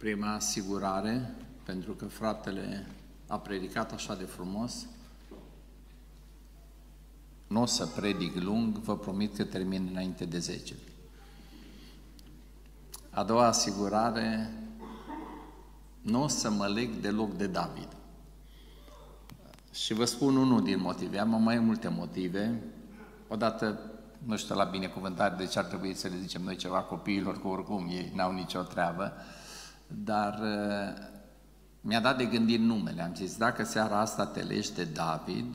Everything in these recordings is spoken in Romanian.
prima asigurare, pentru că fratele a predicat așa de frumos. Nu o să predic lung, vă promit că termin înainte de 10. A doua asigurare, nu o să mă leg deloc de David. Și vă spun unul din motive, am mai multe motive. Odată, nu știu, la binecuvântare, de deci ar trebui să le zicem noi ceva copiilor, că oricum ei n-au nicio treabă. Uh, dar uh, mi-a dat de gândit numele. Am zis, dacă seara asta telește de David,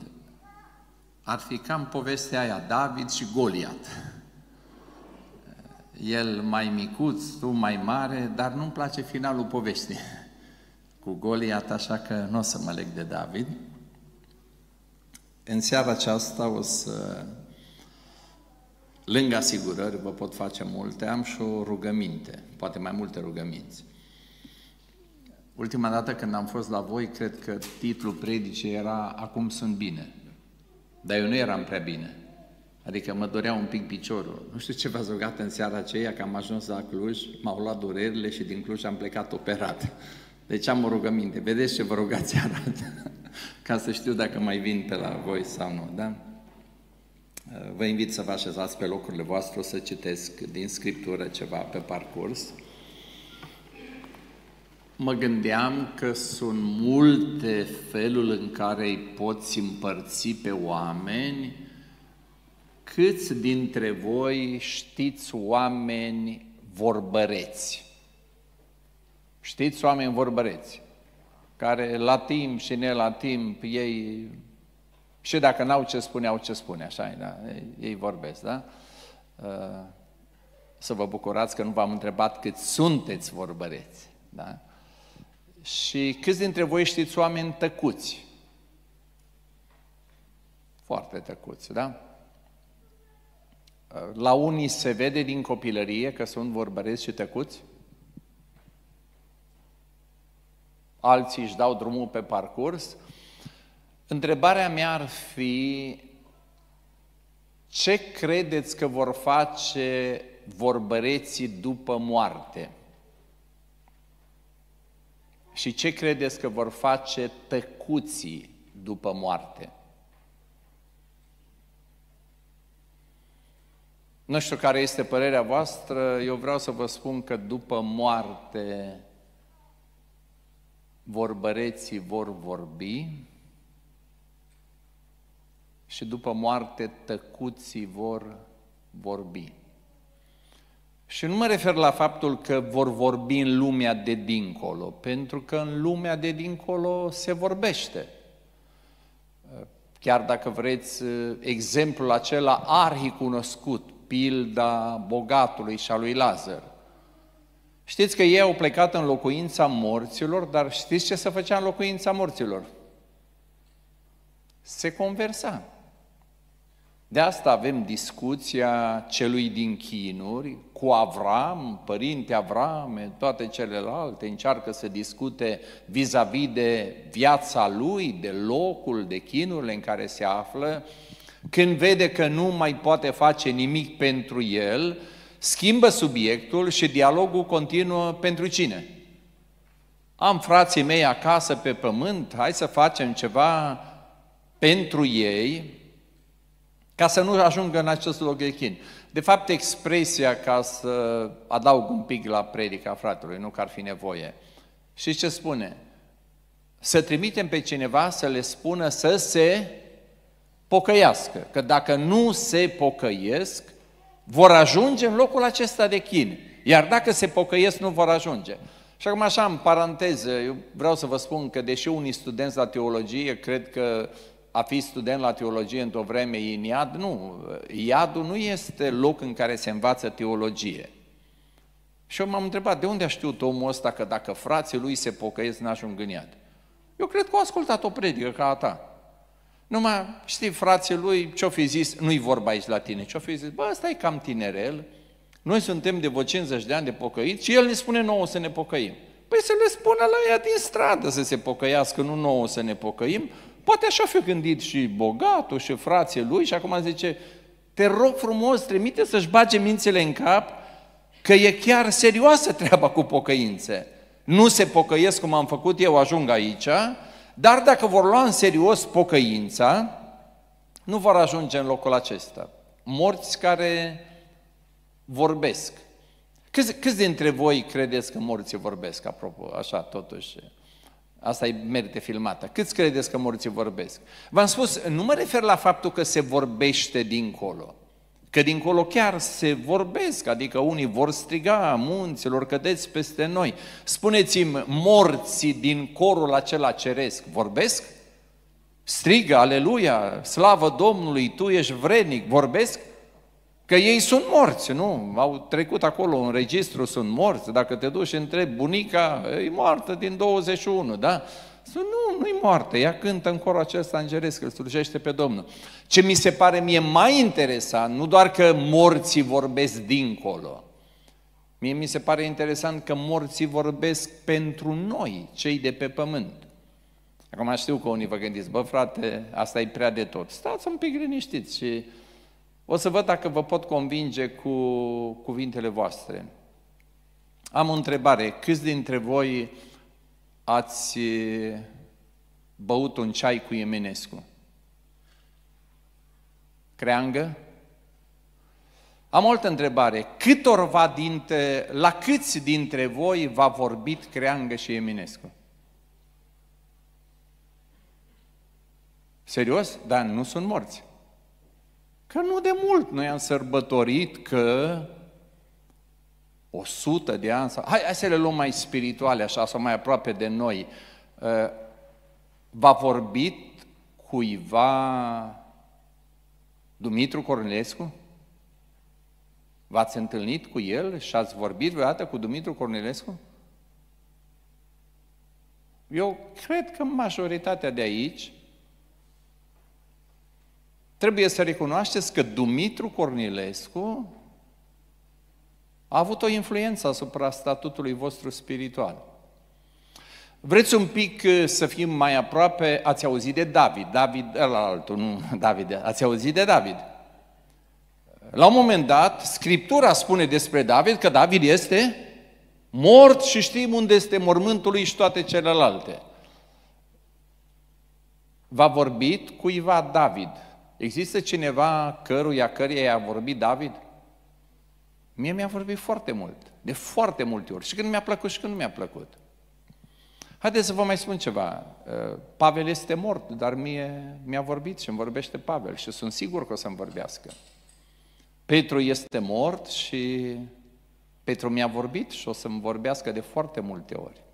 ar fi cam povestea aia, David și Goliat. Uh, el mai micuț, tu mai mare, dar nu-mi place finalul poveștii cu Goliat, așa că nu o să mă leg de David. În seara aceasta o să, lângă asigurări, vă pot face multe, am și o rugăminte, poate mai multe rugăminți. Ultima dată când am fost la voi, cred că titlul predicei era Acum sunt bine. Dar eu nu eram prea bine. Adică mă dorea un pic piciorul. Nu știu ce v-ați rugat în seara aceea, că am ajuns la Cluj, m-au luat durerile și din Cluj am plecat operat. Deci am o rugăminte. Vedeți ce vă rugați seara Ca să știu dacă mai vin pe la voi sau nu, da? Vă invit să vă așezați pe locurile voastre, o să citesc din Scriptură ceva pe parcurs. Mă gândeam că sunt multe feluri în care îi poți împărți pe oameni. Câți dintre voi știți oameni vorbăreți? Știți oameni vorbăreți? Care la timp și ne la timp ei... Și dacă n-au ce spune, au ce spune, așa da? Ei vorbesc, da? Uh, să vă bucurați că nu v-am întrebat cât sunteți vorbăreți, da? Și câți dintre voi știți oameni tăcuți? Foarte tăcuți, da? La unii se vede din copilărie că sunt vorbăreți și tăcuți? Alții își dau drumul pe parcurs. Întrebarea mea ar fi ce credeți că vor face vorbăreții după moarte? Și ce credeți că vor face tăcuții după moarte? Nu știu care este părerea voastră, eu vreau să vă spun că după moarte vorbăreții vor vorbi și după moarte tăcuții vor vorbi. Și nu mă refer la faptul că vor vorbi în lumea de dincolo, pentru că în lumea de dincolo se vorbește. Chiar dacă vreți, exemplul acela arhicunoscut, pilda bogatului și a lui Lazar. Știți că ei au plecat în locuința morților, dar știți ce se făcea în locuința morților? Se conversa. De asta avem discuția celui din chinuri cu Avram, părinte Avrame, toate celelalte încearcă să discute vis-a-vis de viața lui, de locul, de chinurile în care se află, când vede că nu mai poate face nimic pentru el, schimbă subiectul și dialogul continuă pentru cine? Am frații mei acasă pe pământ, hai să facem ceva pentru ei, ca să nu ajungă în acest chin. De fapt, expresia, ca să adaug un pic la predica fratelui, nu că ar fi nevoie. Și ce spune? Să trimitem pe cineva să le spună să se pocăiască. Că dacă nu se pocăiesc, vor ajunge în locul acesta de chin. Iar dacă se pocăiesc, nu vor ajunge. Și acum așa, în paranteză, eu vreau să vă spun că deși unii studenți la teologie cred că a fi student la teologie într-o vreme e în iad, nu. Iadul nu este loc în care se învață teologie. Și eu m-am întrebat, de unde a știut omul ăsta că dacă frații lui se pocăiesc, n aș în iad? Eu cred că a ascultat o predică ca a ta. Numai, știi, frații lui, ce-o fi zis, nu-i vorba aici la tine, ce-o fi zis, bă, ăsta e cam tinerel, noi suntem de vreo 50 de ani de pocăiți și el ne spune nouă să ne pocăim. Păi să le spună la ea din stradă să se pocăiască, nu nouă să ne pocăim, Poate așa fi gândit și bogatul și frații lui și acum zice, te rog frumos, trimite să-și bage mințile în cap că e chiar serioasă treaba cu pocăințe. Nu se pocăiesc cum am făcut eu, ajung aici, dar dacă vor lua în serios pocăința, nu vor ajunge în locul acesta. Morți care vorbesc. Câți, câți dintre voi credeți că morții vorbesc, apropo, așa, totuși? Asta merită filmată. Câți credeți că morții vorbesc? V-am spus, nu mă refer la faptul că se vorbește dincolo. Că dincolo chiar se vorbesc, adică unii vor striga munților, cădeți peste noi. Spuneți-mi, morții din corul acela ceresc vorbesc? Strigă, aleluia, slavă Domnului, tu ești vrednic, vorbesc? Că ei sunt morți, nu? Au trecut acolo un registru, sunt morți. Dacă te duci și întrebi, bunica e moartă din 21, da? Spune, nu, nu e moartă, ea cântă în corul acesta îngeresc, îl slujește pe Domnul. Ce mi se pare mie mai interesant, nu doar că morții vorbesc dincolo, mie mi se pare interesant că morții vorbesc pentru noi, cei de pe pământ. Acum știu că unii vă gândiți, bă frate, asta e prea de tot. Stați un pic liniștiți și o să văd dacă vă pot convinge cu cuvintele voastre. Am o întrebare. Câți dintre voi ați băut un ceai cu Iemenescu? Creangă? Am o altă întrebare. Câtorva dintre, la câți dintre voi v-a vorbit Creangă și Eminescu? Serios? Da, nu sunt morți că nu de mult noi am sărbătorit că 100 de ani, hai, hai să le luăm mai spirituale așa, sau mai aproape de noi, ă, v-a vorbit cuiva Dumitru Cornelescu? V-ați întâlnit cu el și ați vorbit vreodată cu Dumitru Cornelescu? Eu cred că majoritatea de aici Trebuie să recunoașteți că Dumitru Cornilescu a avut o influență asupra statutului vostru spiritual. Vreți un pic uh, să fim mai aproape? Ați auzit de David, David, la altul, nu David, ați auzit de David. La un moment dat, Scriptura spune despre David că David este mort și știm unde este mormântul lui și toate celelalte. V-a vorbit cuiva David Există cineva căruia, căruia i-a vorbit David? Mie mi-a vorbit foarte mult, de foarte multe ori, și când mi-a plăcut și când nu mi-a plăcut. Haideți să vă mai spun ceva. Uh, Pavel este mort, dar mie mi-a vorbit și îmi vorbește Pavel și sunt sigur că o să-mi vorbească. Petru este mort și Petru mi-a vorbit și o să-mi vorbească de foarte multe ori.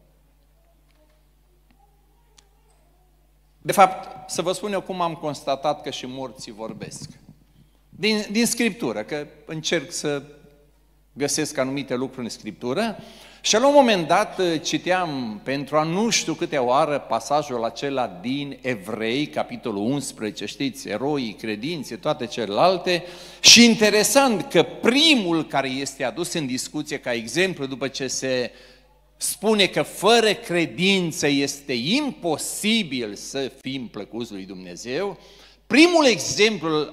De fapt, să vă spun eu cum am constatat că și morții vorbesc. Din, din Scriptură, că încerc să găsesc anumite lucruri în Scriptură. Și la un moment dat uh, citeam pentru a nu știu câte oară pasajul acela din Evrei, capitolul 11, știți, eroii, credințe, toate celelalte. Și interesant că primul care este adus în discuție ca exemplu după ce se spune că fără credință este imposibil să fim plăcuți lui Dumnezeu, primul exemplu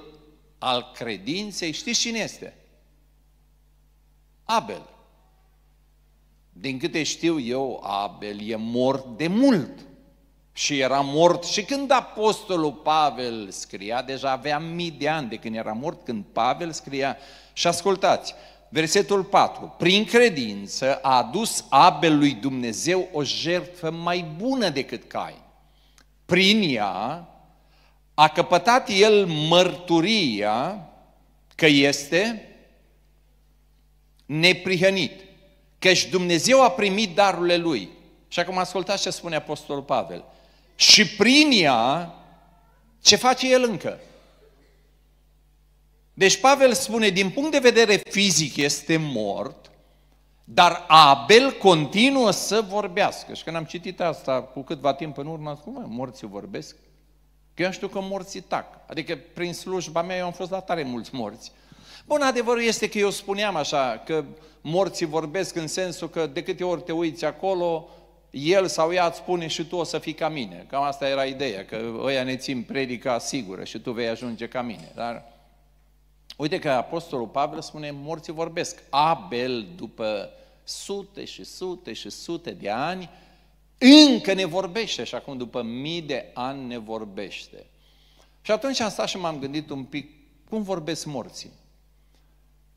al credinței, știți cine este? Abel. Din câte știu eu, Abel e mort de mult. Și era mort și când apostolul Pavel scria, deja avea mii de ani de când era mort, când Pavel scria. Și ascultați, Versetul 4. Prin credință a adus Abel lui Dumnezeu o jertfă mai bună decât Cain. Prin ea a căpătat el mărturia că este neprihănit, căci Dumnezeu a primit darurile lui. Și acum ascultați ce spune Apostolul Pavel. Și prin ea, ce face el încă? Deci Pavel spune, din punct de vedere fizic este mort, dar Abel continuă să vorbească. Și când am citit asta cu câtva timp în urmă, cum mă, morții vorbesc? Că eu știu că morții tac. Adică prin slujba mea eu am fost la tare mulți morți. Bun, adevărul este că eu spuneam așa, că morții vorbesc în sensul că de câte ori te uiți acolo, el sau ea îți spune și tu o să fii ca mine. Cam asta era ideea, că ăia ne țin predica sigură și tu vei ajunge ca mine. Dar Uite că Apostolul Pavel spune, morții vorbesc. Abel, după sute și sute și sute de ani, încă ne vorbește și acum după mii de ani ne vorbește. Și atunci am stat și m-am gândit un pic cum vorbesc morții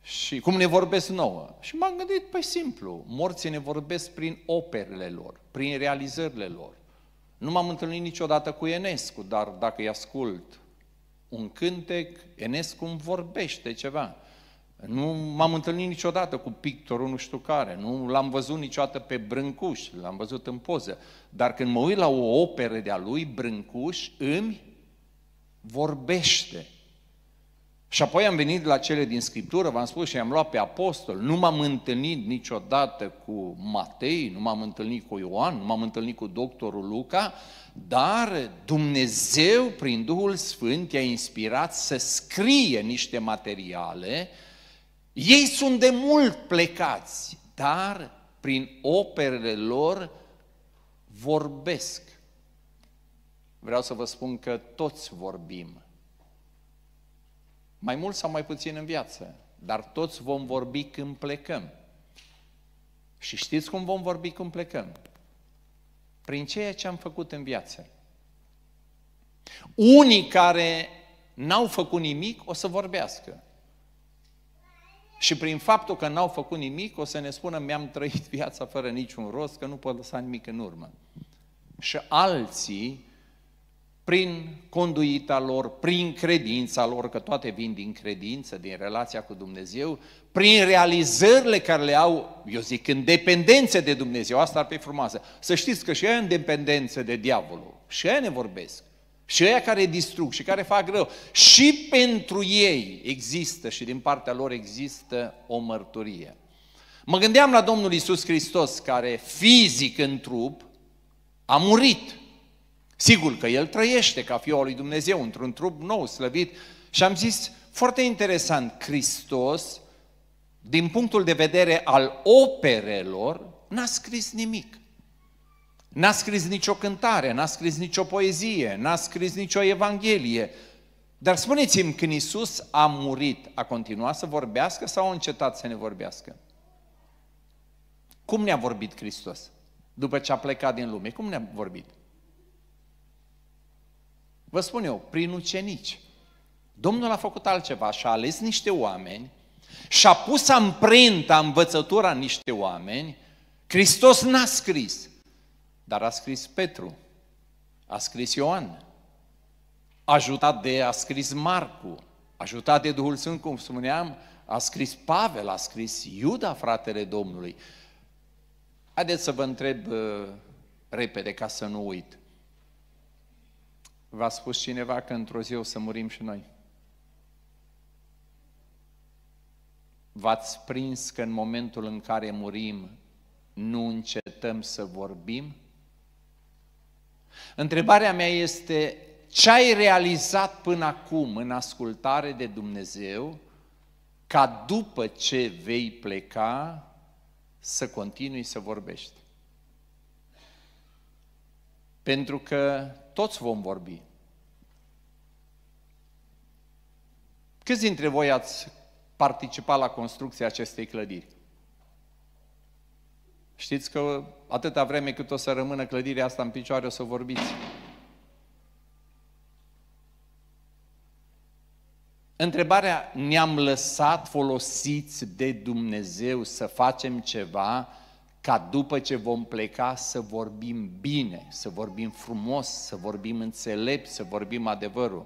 și cum ne vorbesc nouă. Și m-am gândit, păi simplu, morții ne vorbesc prin operele lor, prin realizările lor. Nu m-am întâlnit niciodată cu Enescu, dar dacă îi ascult un cântec, Enescu îmi vorbește ceva. Nu m-am întâlnit niciodată cu pictorul nu știu care, nu l-am văzut niciodată pe Brâncuș, l-am văzut în poză. Dar când mă uit la o operă de-a lui, Brâncuș îmi vorbește. Și apoi am venit la cele din Scriptură, v-am spus și am luat pe apostol. Nu m-am întâlnit niciodată cu Matei, nu m-am întâlnit cu Ioan, nu m-am întâlnit cu doctorul Luca, dar Dumnezeu, prin Duhul Sfânt, i-a inspirat să scrie niște materiale. Ei sunt de mult plecați, dar prin operele lor vorbesc. Vreau să vă spun că toți vorbim mai mult sau mai puțin în viață, dar toți vom vorbi când plecăm. Și știți cum vom vorbi când plecăm? Prin ceea ce am făcut în viață. Unii care n-au făcut nimic o să vorbească. Și prin faptul că n-au făcut nimic, o să ne spună, mi-am trăit viața fără niciun rost, că nu pot lăsa nimic în urmă. Și alții prin conduita lor, prin credința lor, că toate vin din credință, din relația cu Dumnezeu, prin realizările care le au, eu zic, în dependență de Dumnezeu, asta ar fi frumoasă. Să știți că și ei în dependență de diavolul, și ei ne vorbesc, și ei care distrug și care fac rău, și pentru ei există și din partea lor există o mărturie. Mă gândeam la Domnul Isus Hristos, care fizic în trup a murit Sigur că el trăiește ca fiul lui Dumnezeu într-un trup nou, slăvit. Și am zis, foarte interesant, Hristos, din punctul de vedere al operelor, n-a scris nimic. N-a scris nicio cântare, n-a scris nicio poezie, n-a scris nicio evanghelie. Dar spuneți-mi, când Isus a murit, a continuat să vorbească sau a încetat să ne vorbească? Cum ne-a vorbit Hristos după ce a plecat din lume? Cum ne-a vorbit? Vă spun eu, prin ucenici. Domnul a făcut altceva și a ales niște oameni și a pus amprenta, învățătura în niște oameni. Hristos n-a scris, dar a scris Petru, a scris Ioan, ajutat de, a scris Marcu, ajutat de Duhul Sfânt, cum spuneam, a scris Pavel, a scris Iuda, fratele Domnului. Haideți să vă întreb uh, repede, ca să nu uit. V-a spus cineva că într-o zi o să murim și noi. V-ați prins că în momentul în care murim nu încetăm să vorbim? Întrebarea mea este ce ai realizat până acum în ascultare de Dumnezeu ca după ce vei pleca să continui să vorbești? Pentru că toți vom vorbi. Câți dintre voi ați participat la construcția acestei clădiri? Știți că atâta vreme cât o să rămână clădirea asta în picioare, o să vorbiți. Întrebarea, ne-am lăsat folosiți de Dumnezeu să facem ceva ca după ce vom pleca să vorbim bine, să vorbim frumos, să vorbim înțelept, să vorbim adevărul.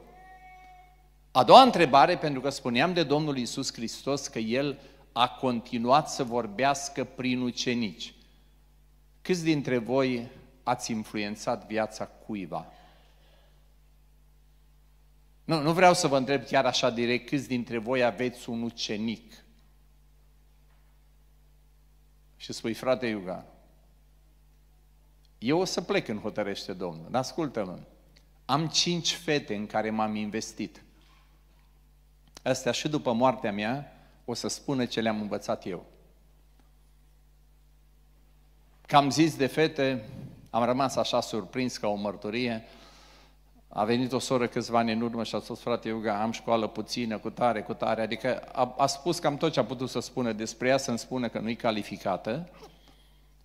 A doua întrebare, pentru că spuneam de Domnul Isus Hristos că El a continuat să vorbească prin ucenici. Câți dintre voi ați influențat viața cuiva? Nu, nu vreau să vă întreb chiar așa direct câți dintre voi aveți un ucenic și spui, frate Iuga, eu o să plec în hotărește Domnul, dar ascultă-mă, am cinci fete în care m-am investit. Astea și după moartea mea o să spună ce le-am învățat eu. Cam zis de fete, am rămas așa surprins ca o mărturie, a venit o soră câțiva ani în urmă și a spus, frate Iuga, am școală puțină, cu tare, cu tare, adică a, a spus cam tot ce a putut să spună despre ea, să-mi spună că nu-i calificată.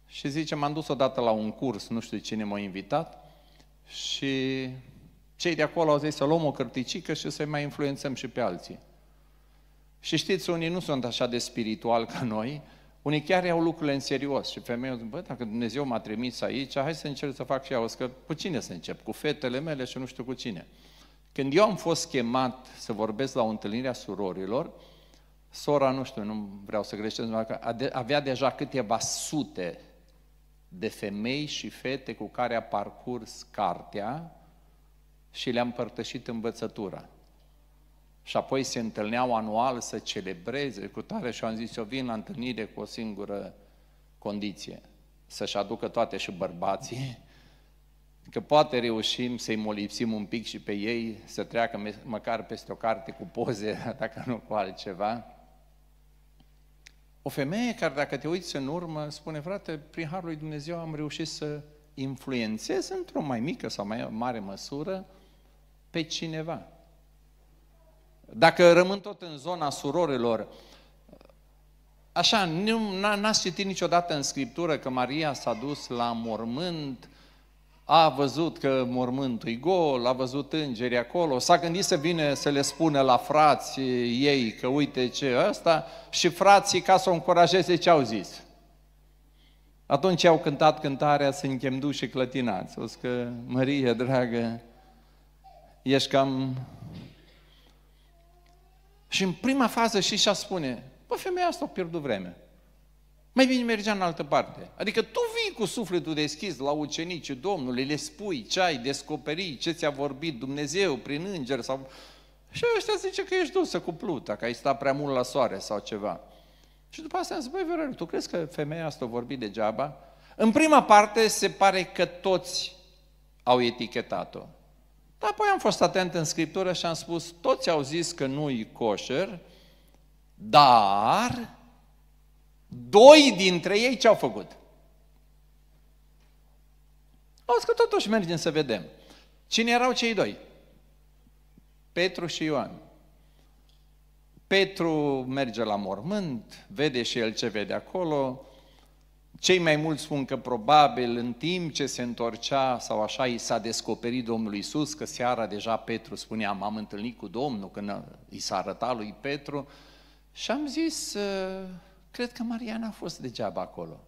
Și zice, m-am dus odată la un curs, nu știu cine m-a invitat, și cei de acolo au zis să luăm o cărticică și să-i mai influențăm și pe alții. Și știți, unii nu sunt așa de spiritual ca noi, unii chiar iau lucrurile în serios și femeia zice, bă, dacă Dumnezeu m-a trimis aici, hai să încerc să fac și eu, că cu cine să încep? Cu fetele mele și nu știu cu cine. Când eu am fost chemat să vorbesc la o întâlnire a surorilor, sora, nu știu, nu vreau să greșesc, avea deja câteva sute de femei și fete cu care a parcurs cartea și le-a împărtășit învățătura și apoi se întâlneau anual să celebreze cu tare și am zis, eu vin la întâlnire cu o singură condiție, să-și aducă toate și bărbații, că poate reușim să-i molipsim un pic și pe ei, să treacă măcar peste o carte cu poze, dacă nu cu altceva. O femeie care, dacă te uiți în urmă, spune, frate, prin Harul lui Dumnezeu am reușit să influențez într-o mai mică sau mai mare măsură pe cineva. Dacă rămân tot în zona surorilor, așa, n-ați citit niciodată în Scriptură că Maria s-a dus la mormânt, a văzut că mormântul e gol, a văzut îngeri acolo, s-a gândit să vine să le spune la frații ei că uite ce ăsta și frații ca să o încurajeze ce au zis. Atunci au cântat cântarea să închem și clătinați. O că, Marie, dragă, ești cam și în prima fază și și-a spune, bă, femeia asta a pierdut vreme. Mai bine mergea în altă parte. Adică tu vii cu sufletul deschis la ucenicii Domnului, le spui ce ai descoperit, ce ți-a vorbit Dumnezeu prin înger sau... Și ăștia zice că ești dusă cu pluta, că ai stat prea mult la soare sau ceva. Și după asta am zis, băi, Veronic, tu crezi că femeia asta a vorbit degeaba? În prima parte se pare că toți au etichetat-o. Dar apoi am fost atent în Scriptură și am spus, toți au zis că nu-i coșer, dar doi dintre ei ce au făcut? Au zis că totuși mergem să vedem. Cine erau cei doi? Petru și Ioan. Petru merge la mormânt, vede și el ce vede acolo, cei mai mulți spun că probabil în timp ce se întorcea sau așa i s-a descoperit Domnul Isus, că seara deja Petru spunea, m-am întâlnit cu Domnul când i s-a arătat lui Petru și am zis, ă, cred că Maria n-a fost degeaba acolo.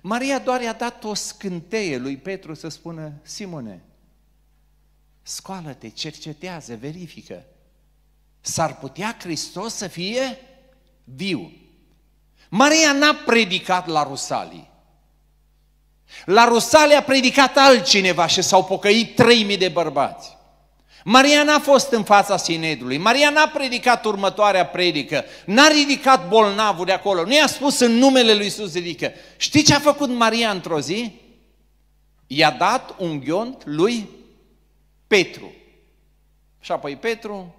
Maria doar i-a dat o scânteie lui Petru să spună, Simone, scoală-te, cercetează, verifică. S-ar putea Hristos să fie viu. Maria n-a predicat la Rusalii. La Rusale a predicat altcineva și s-au pocăit 3000 de bărbați. Maria n-a fost în fața Sinedului, Maria n-a predicat următoarea predică, n-a ridicat bolnavul de acolo, nu i-a spus în numele lui Iisus ridică. Știi ce a făcut Maria într-o zi? I-a dat un ghiont lui Petru. Și apoi Petru,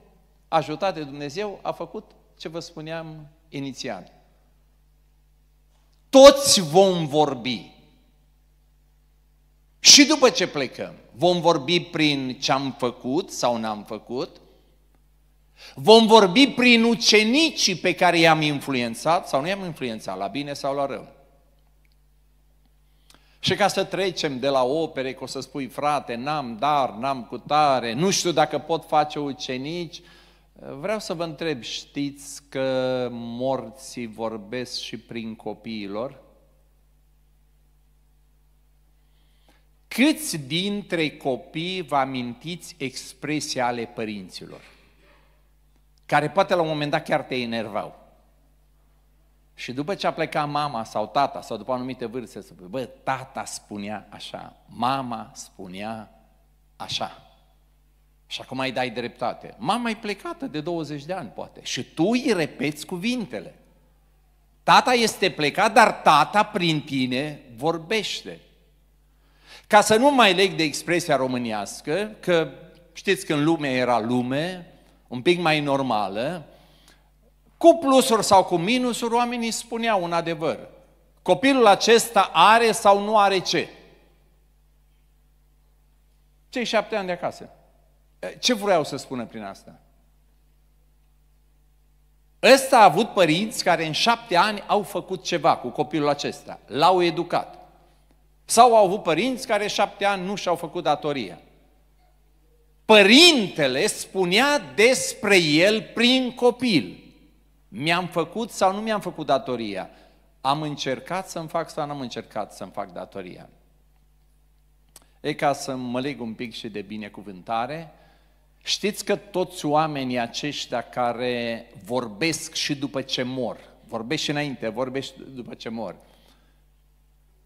ajutat de Dumnezeu, a făcut ce vă spuneam inițial. Toți vom vorbi. Și după ce plecăm, vom vorbi prin ce am făcut sau n-am făcut, vom vorbi prin ucenicii pe care i-am influențat sau nu i-am influențat, la bine sau la rău. Și ca să trecem de la opere, că o să spui, frate, n-am dar, n-am cutare, nu știu dacă pot face ucenici, vreau să vă întreb, știți că morții vorbesc și prin copiilor? Câți dintre copii vă amintiți expresia ale părinților? Care poate la un moment dat chiar te enervau. Și după ce a plecat mama sau tata, sau după anumite vârste, bă, tata spunea așa, mama spunea așa. Și acum îi dai dreptate. Mama e plecată de 20 de ani, poate. Și tu îi repeți cuvintele. Tata este plecat, dar tata prin tine vorbește. Ca să nu mai leg de expresia românească, că știți când lumea era lume, un pic mai normală, cu plusuri sau cu minusuri, oamenii spuneau un adevăr. Copilul acesta are sau nu are ce? Cei șapte ani de acasă. Ce vreau să spună prin asta? Ăsta a avut părinți care în șapte ani au făcut ceva cu copilul acesta, l-au educat. Sau au avut părinți care șapte ani nu și-au făcut datoria. Părintele spunea despre el prin copil. Mi-am făcut sau nu mi-am făcut datoria? Am încercat să-mi fac sau n-am încercat să-mi fac datoria? E ca să mă leg un pic și de binecuvântare, știți că toți oamenii aceștia care vorbesc și după ce mor, vorbesc și înainte, vorbesc după ce mor,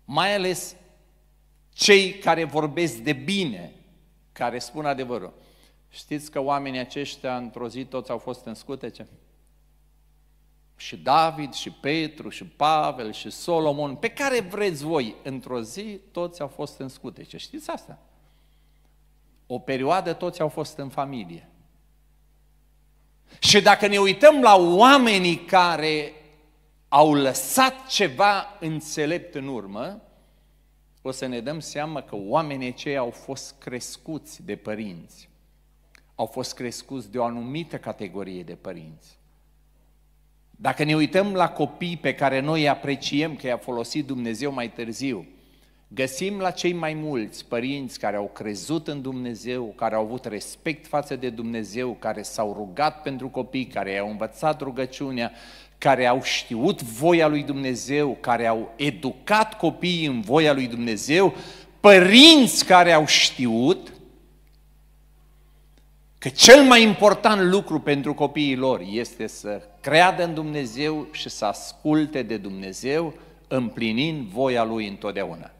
mai ales cei care vorbesc de bine, care spun adevărul. Știți că oamenii aceștia într-o zi toți au fost în scutece? Și David, și Petru, și Pavel, și Solomon, pe care vreți voi, într-o zi toți au fost în scutece. Știți asta? O perioadă toți au fost în familie. Și dacă ne uităm la oamenii care au lăsat ceva înțelept în urmă, o să ne dăm seama că oamenii cei au fost crescuți de părinți. Au fost crescuți de o anumită categorie de părinți. Dacă ne uităm la copii pe care noi îi apreciem că i-a folosit Dumnezeu mai târziu, găsim la cei mai mulți părinți care au crezut în Dumnezeu, care au avut respect față de Dumnezeu, care s-au rugat pentru copii, care i-au învățat rugăciunea, care au știut voia lui Dumnezeu, care au educat copiii în voia lui Dumnezeu, părinți care au știut că cel mai important lucru pentru copiii lor este să creadă în Dumnezeu și să asculte de Dumnezeu, împlinind voia Lui întotdeauna.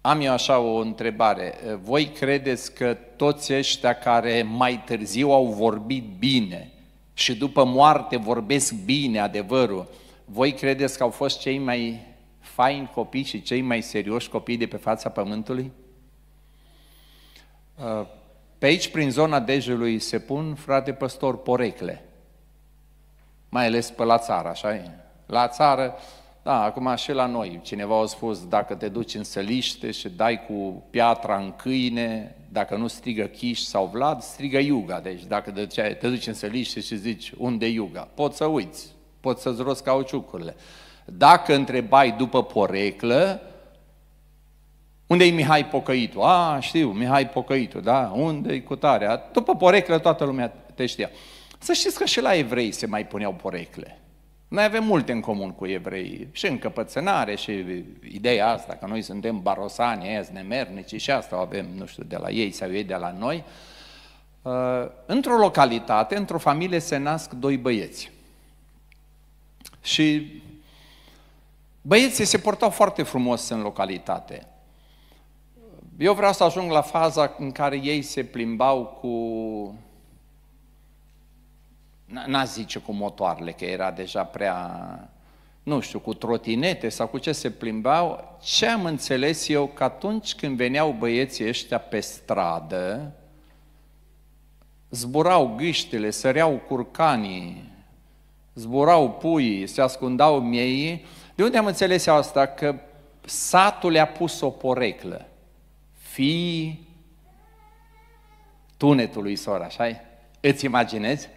Am eu așa o întrebare. Voi credeți că toți ăștia care mai târziu au vorbit bine și după moarte vorbesc bine adevărul, voi credeți că au fost cei mai faini copii și cei mai serioși copii de pe fața pământului? Uh, pe aici, prin zona Dejului, se pun, frate păstor, porecle. Mai ales pe la țară, așa e? La țară, da, acum și la noi. Cineva a spus, dacă te duci în săliște și dai cu piatra în câine, dacă nu strigă Chiș sau Vlad, strigă Iuga. Deci dacă te duci în săliște și zici unde Iuga, poți să uiți, poți să-ți rost cauciucurile. Dacă întrebai după poreclă, unde e Mihai Pocăitu? A, știu, Mihai Pocăitu, da? Unde e cutarea? După poreclă toată lumea te știa. Să știți că și la evrei se mai puneau porecle. Noi avem multe în comun cu evreii, și încăpățânare, și ideea asta că noi suntem barosani, aia nemernici, și asta o avem, nu știu, de la ei sau ei de la noi. Uh, într-o localitate, într-o familie se nasc doi băieți. Și băieții se portau foarte frumos în localitate. Eu vreau să ajung la faza în care ei se plimbau cu n-a zice cu motoarele, că era deja prea, nu știu, cu trotinete sau cu ce se plimbau, ce am înțeles eu că atunci când veneau băieții ăștia pe stradă, zburau gâștile, săreau curcanii, zburau puii, se ascundau miei. De unde am înțeles eu asta? Că satul le-a pus o poreclă. Fii tunetului sora, așa -i? Îți imaginezi?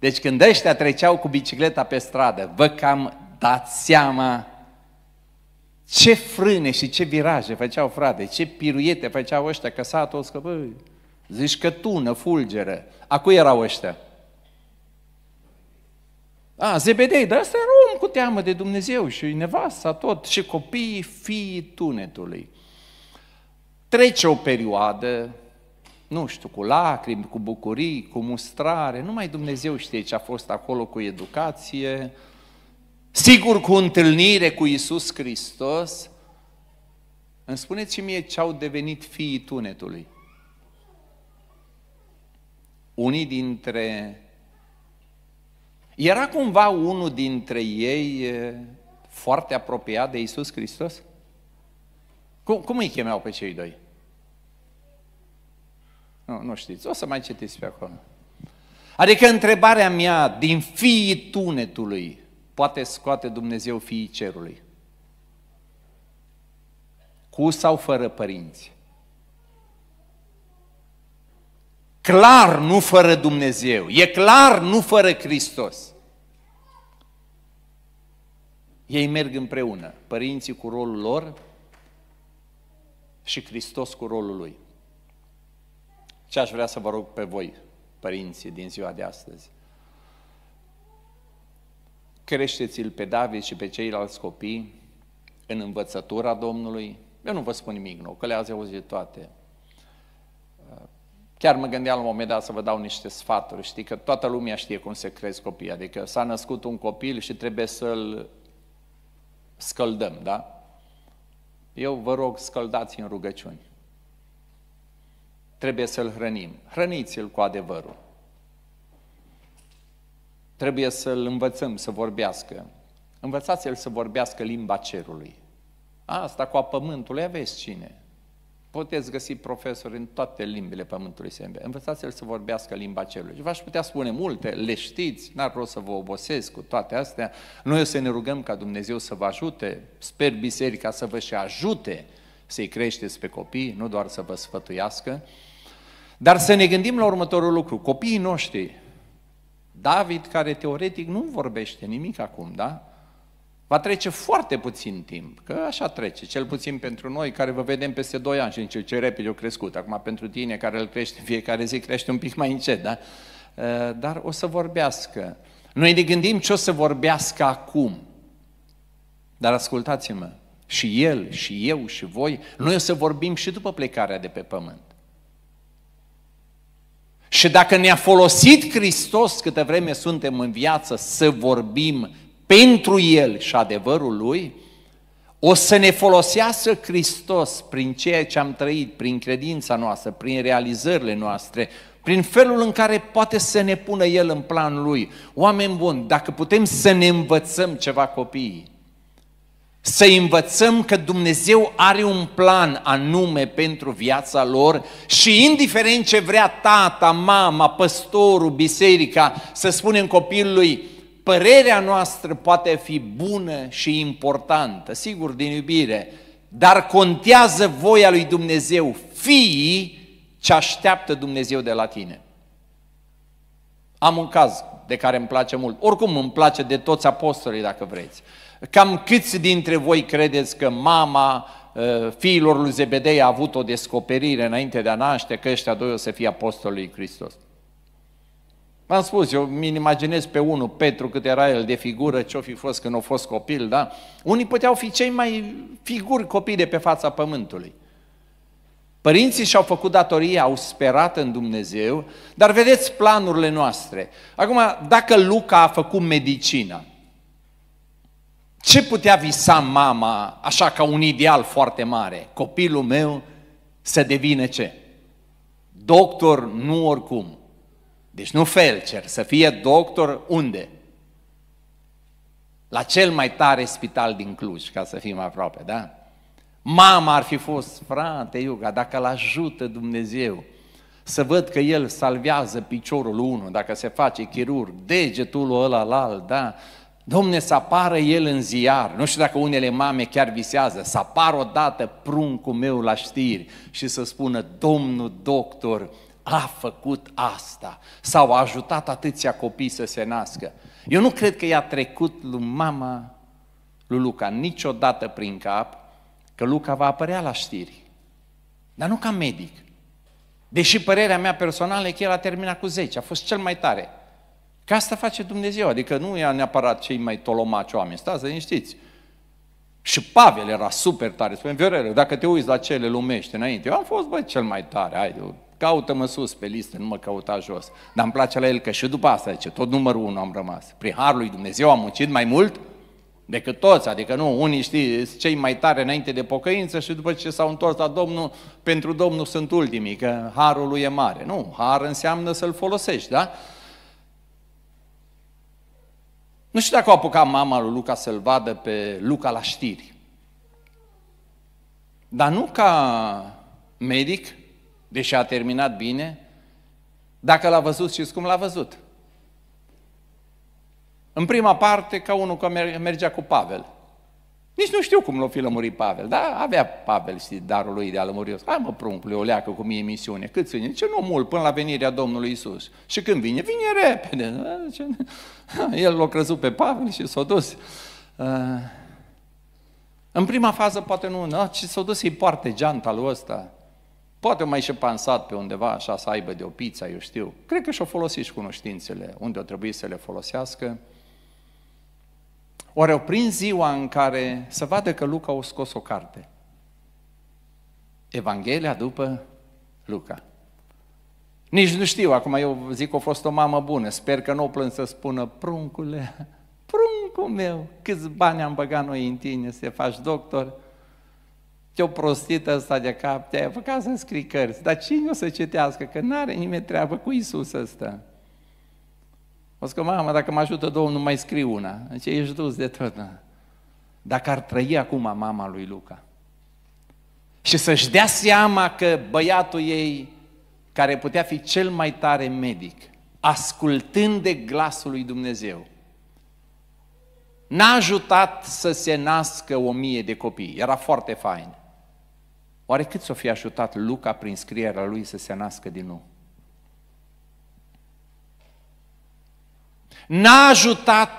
Deci când ăștia treceau cu bicicleta pe stradă, vă cam dați seama ce frâne și ce viraje făceau frate, ce piruiete făceau ăștia, că s-a toți că, bă, zici că tună, fulgeră. A cui erau ăștia? A, zebedei, dar ăsta era om cu teamă de Dumnezeu și nevasta tot, și copiii fii tunetului. Trece o perioadă, nu știu, cu lacrimi, cu bucurii, cu mustrare, numai Dumnezeu știe ce a fost acolo cu educație, sigur cu întâlnire cu Isus Hristos. Îmi spuneți și mie ce au devenit fiii tunetului. Unii dintre... Era cumva unul dintre ei foarte apropiat de Isus Hristos? Cum, cum îi chemeau pe cei doi? Nu, nu știți, o să mai citiți pe acolo. Adică întrebarea mea, din fiii tunetului, poate scoate Dumnezeu fiii cerului? Cu sau fără părinți? Clar nu fără Dumnezeu, e clar nu fără Hristos. Ei merg împreună, părinții cu rolul lor și Hristos cu rolul lui. Ce aș vrea să vă rog pe voi, părinții, din ziua de astăzi? Creșteți-l pe David și pe ceilalți copii în învățătura Domnului. Eu nu vă spun nimic nou, că le-ați auzit toate. Chiar mă gândeam la un moment dat să vă dau niște sfaturi, știi, că toată lumea știe cum se crezi copii, adică s-a născut un copil și trebuie să-l scăldăm, da? Eu vă rog, scăldați în rugăciuni trebuie să-l hrănim. Hrăniți-l cu adevărul. Trebuie să-l învățăm să vorbească. Învățați-l să vorbească limba cerului. Asta cu a pământului aveți cine? Puteți găsi profesori în toate limbile pământului semne. Învățați-l să vorbească limba cerului. Și v-aș putea spune multe, le știți, n-ar rost să vă obosesc cu toate astea. Noi o să ne rugăm ca Dumnezeu să vă ajute, sper biserica să vă și ajute să-i creșteți pe copii, nu doar să vă sfătuiască. Dar să ne gândim la următorul lucru. Copiii noștri, David, care teoretic nu vorbește nimic acum, da? Va trece foarte puțin timp, că așa trece, cel puțin pentru noi care vă vedem peste 2 ani și zice ce repede au crescut. Acum pentru tine care îl crește în fiecare zi, crește un pic mai încet, da? Eh, dar o să vorbească. Noi ne gândim ce o să vorbească acum. Dar ascultați-mă, și el, și eu, și voi, noi o să vorbim și după plecarea de pe pământ. Și dacă ne-a folosit Hristos câte vreme suntem în viață să vorbim pentru El și adevărul Lui, o să ne folosească Hristos prin ceea ce am trăit, prin credința noastră, prin realizările noastre, prin felul în care poate să ne pună El în planul Lui. Oameni buni, dacă putem să ne învățăm ceva copiii, să învățăm că Dumnezeu are un plan anume pentru viața lor și indiferent ce vrea tata, mama, păstorul, biserica, să spunem copilului, părerea noastră poate fi bună și importantă, sigur din iubire, dar contează voia lui Dumnezeu, fii ce așteaptă Dumnezeu de la tine. Am un caz de care îmi place mult. Oricum îmi place de toți apostolii, dacă vreți. Cam câți dintre voi credeți că mama uh, fiilor lui Zebedei a avut o descoperire înainte de a naște că ăștia doi o să fie Apostolul lui Hristos? V-am spus, eu mi imaginez pe unul, Petru, cât era el de figură, ce-o fi fost când a fost copil, da? Unii puteau fi cei mai figuri copii de pe fața pământului. Părinții și-au făcut datorie, au sperat în Dumnezeu, dar vedeți planurile noastre. Acum, dacă Luca a făcut medicina, ce putea visa mama așa ca un ideal foarte mare? Copilul meu să devine ce? Doctor nu oricum. Deci nu felcer, să fie doctor unde? La cel mai tare spital din Cluj, ca să fim aproape, da? Mama ar fi fost, frate Iuga, dacă îl ajută Dumnezeu să văd că el salvează piciorul unul, dacă se face chirurg, degetul ăla la alt, da? Domne, să apară el în ziar. Nu știu dacă unele mame chiar visează. Să apară odată pruncul meu la știri și să spună, domnul doctor a făcut asta sau a ajutat atâția copii să se nască. Eu nu cred că i-a trecut lui mama, lui Luca, niciodată prin cap că Luca va apărea la știri. Dar nu ca medic. Deși părerea mea personală e că el a terminat cu 10, a fost cel mai tare. Că asta face Dumnezeu, adică nu ia neapărat cei mai tolomaci oameni, stați liniștiți. Și Pavel era super tare, spune, viorele. dacă te uiți la cele lumești înainte, eu am fost, bă, cel mai tare, hai, caută-mă sus pe listă, nu mă căuta jos. Dar îmi place la el că și după asta, zice, tot numărul unu am rămas. Prin harul lui Dumnezeu am muncit mai mult decât toți, adică nu, unii știi, cei mai tare înainte de pocăință și după ce s-au întors la Domnul, pentru Domnul sunt ultimii, că harul lui e mare. Nu, har înseamnă să-l folosești, da? Nu știu dacă a apucat mama lui Luca să-l vadă pe Luca la știri. Dar nu ca medic, deși a terminat bine, dacă l-a văzut, și cum l-a văzut? În prima parte, ca unul care mergea cu Pavel – nici nu știu cum l-o fi lămurit Pavel, dar avea Pavel și darul lui de a lămuri. Hai mă, pruncule, o leacă cu mie misiune. Cât ține? Ce nu mult, până la venirea Domnului Isus. Și când vine, vine repede. el l-a crezut pe Pavel și s-a dus. Eh, în prima fază poate nu, na, ci s-a dus să-i poarte geanta lui ăsta. Poate mai și pansat pe undeva, așa, să aibă de o pizza, eu știu. Cred că și-o folosit și cunoștințele unde o trebuie să le folosească. Oare au prins ziua în care să vadă că Luca a scos o carte. Evanghelia după Luca. Nici nu știu, acum eu zic că a fost o mamă bună, sper că nu o plâns să spună, pruncule, pruncul meu, câți bani am băgat noi în tine să faci doctor, te-o prostit ăsta de cap, te-ai făcut să scrii cărți, dar cine o să citească, că n-are nimeni treabă cu Isus ăsta. O zic, mamă, dacă mă ajută Domnul, mai scriu una. Ce ești dus de tot. Da. Dacă ar trăi acum mama lui Luca și să-și dea seama că băiatul ei, care putea fi cel mai tare medic, ascultând de glasul lui Dumnezeu, n-a ajutat să se nască o mie de copii. Era foarte fain. Oare cât s-o fi ajutat Luca prin scrierea lui să se nască din nou? N-a ajutat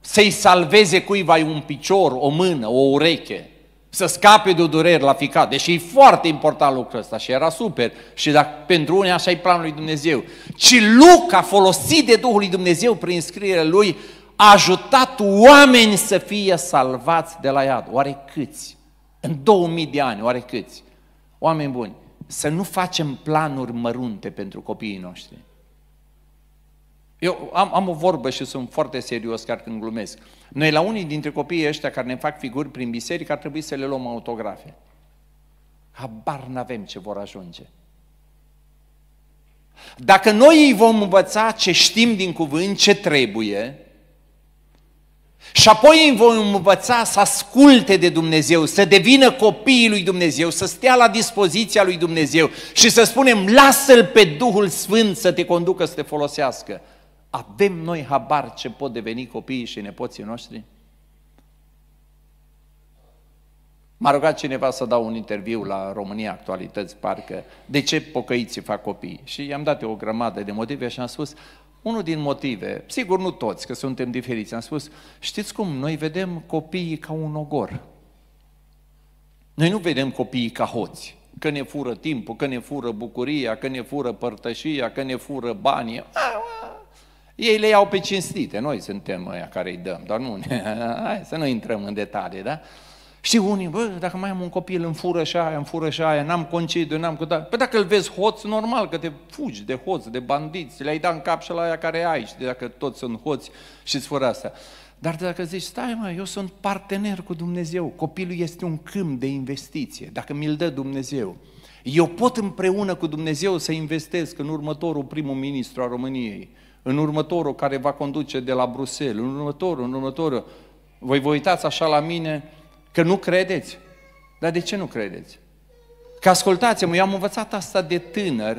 să-i salveze cuiva un picior, o mână, o ureche, să scape de o durere la ficat, deși e foarte important lucrul ăsta și era super și dacă pentru unii așa e planul lui Dumnezeu. Ci Luca, folosit de Duhul lui Dumnezeu prin scrierea lui, a ajutat oameni să fie salvați de la iad. Oare câți? În 2000 de ani, oare câți? Oameni buni, să nu facem planuri mărunte pentru copiii noștri. Eu am, am o vorbă și sunt foarte serios chiar când glumesc. Noi la unii dintre copiii ăștia care ne fac figuri prin biserică ar trebui să le luăm autografe. Habar n-avem ce vor ajunge. Dacă noi îi vom învăța ce știm din cuvânt, ce trebuie, și apoi îi vom învăța să asculte de Dumnezeu, să devină copiii lui Dumnezeu, să stea la dispoziția lui Dumnezeu și să spunem, lasă-L pe Duhul Sfânt să te conducă, să te folosească. Avem noi habar ce pot deveni copiii și nepoții noștri? M-a rugat cineva să dau un interviu la România Actualități, parcă, de ce pocăiții fac copii? Și i-am dat eu o grămadă de motive și am spus, unul din motive, sigur nu toți, că suntem diferiți, am spus, știți cum, noi vedem copiii ca un ogor. Noi nu vedem copiii ca hoți, că ne fură timpul, că ne fură bucuria, că ne fură părtășia, că ne fură banii. Ei le iau pe cinstite, noi suntem aia care îi dăm, dar nu, hai să nu intrăm în detalii, da? Și unii, bă, dacă mai am un copil, îmi fură și aia, îmi fură și aia, n-am concediu, n-am cu Păi dacă îl vezi hoț, normal că te fugi de hoț, de bandiți, le-ai dat în cap și la aia care ai și dacă toți sunt hoți și îți fură asta. Dar dacă zici, stai mă, eu sunt partener cu Dumnezeu, copilul este un câmp de investiție, dacă mi-l dă Dumnezeu, eu pot împreună cu Dumnezeu să investesc în următorul primul ministru al României, în următorul care va conduce de la Bruxelles, în următorul, în următorul. Voi vă uitați așa la mine că nu credeți. Dar de ce nu credeți? Că ascultați-mă, eu am învățat asta de tânăr.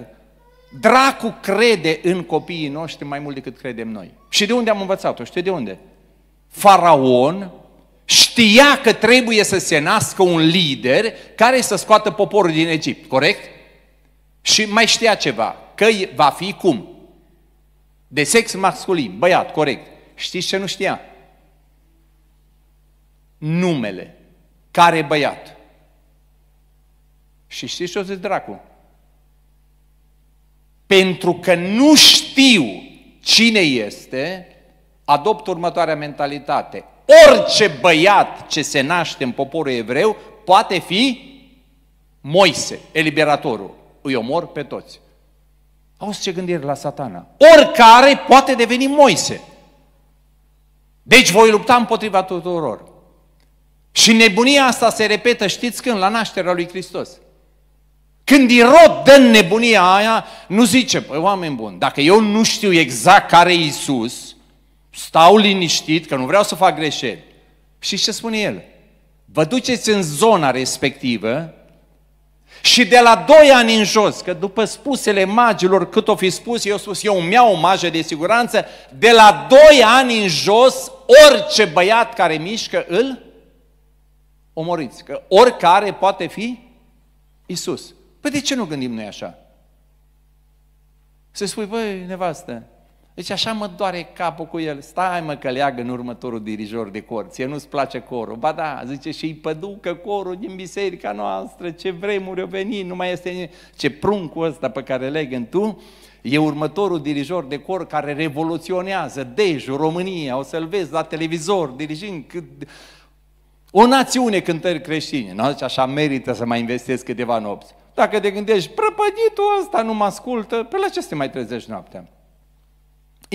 Dracu crede în copiii noștri mai mult decât credem noi. Și de unde am învățat-o? Știi de unde? Faraon știa că trebuie să se nască un lider care să scoată poporul din Egipt, corect? Și mai știa ceva, că va fi cum? de sex masculin, băiat, corect. Știți ce nu știa? Numele. Care băiat? Și știți ce o zice dracu? Pentru că nu știu cine este, adopt următoarea mentalitate. Orice băiat ce se naște în poporul evreu poate fi Moise, eliberatorul. Îi omor pe toți. Auzi ce gândire la satana. Oricare poate deveni Moise. Deci voi lupta împotriva tuturor. Și nebunia asta se repetă, știți când? La nașterea lui Hristos. Când Irod dă nebunia aia, nu zice, păi oameni buni, dacă eu nu știu exact care e Isus, stau liniștit, că nu vreau să fac greșeli. Și ce spune el? Vă duceți în zona respectivă și de la doi ani în jos, că după spusele magilor, cât o fi spus, eu spus, eu îmi iau o majă de siguranță, de la doi ani în jos, orice băiat care mișcă, îl omoriți. Că oricare poate fi Isus. Păi de ce nu gândim noi așa? Să spui, băi, nevastă, deci așa mă doare capul cu el. Stai mă că leagă în următorul dirijor de cor. Ție nu-ți place corul. Ba da, zice și îi păducă corul din biserica noastră. Ce vremuri au venit, nu mai este nimic. Ce pruncul ăsta pe care leg în tu. E următorul dirijor de cor care revoluționează Dejul, deci, România. O să-l vezi la televizor, dirijind cât... O națiune cântări creștine. Nu zice așa merită să mai investesc câteva nopți. Dacă te gândești, prăpăditul ăsta nu mă ascultă, pe la ce să te mai trezești noaptea?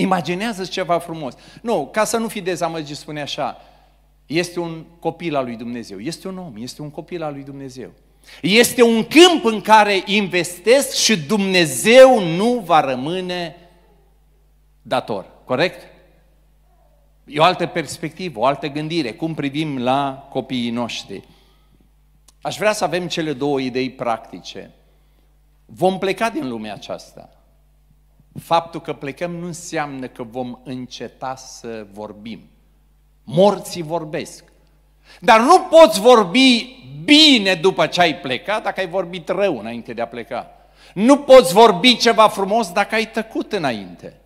imaginează-ți ceva frumos. Nu, ca să nu fii dezamăgit, spune așa, este un copil al lui Dumnezeu, este un om, este un copil al lui Dumnezeu. Este un câmp în care investesc și Dumnezeu nu va rămâne dator. Corect? E o altă perspectivă, o altă gândire, cum privim la copiii noștri. Aș vrea să avem cele două idei practice. Vom pleca din lumea aceasta. Faptul că plecăm nu înseamnă că vom înceta să vorbim. Morții vorbesc. Dar nu poți vorbi bine după ce ai plecat dacă ai vorbit rău înainte de a pleca. Nu poți vorbi ceva frumos dacă ai tăcut înainte.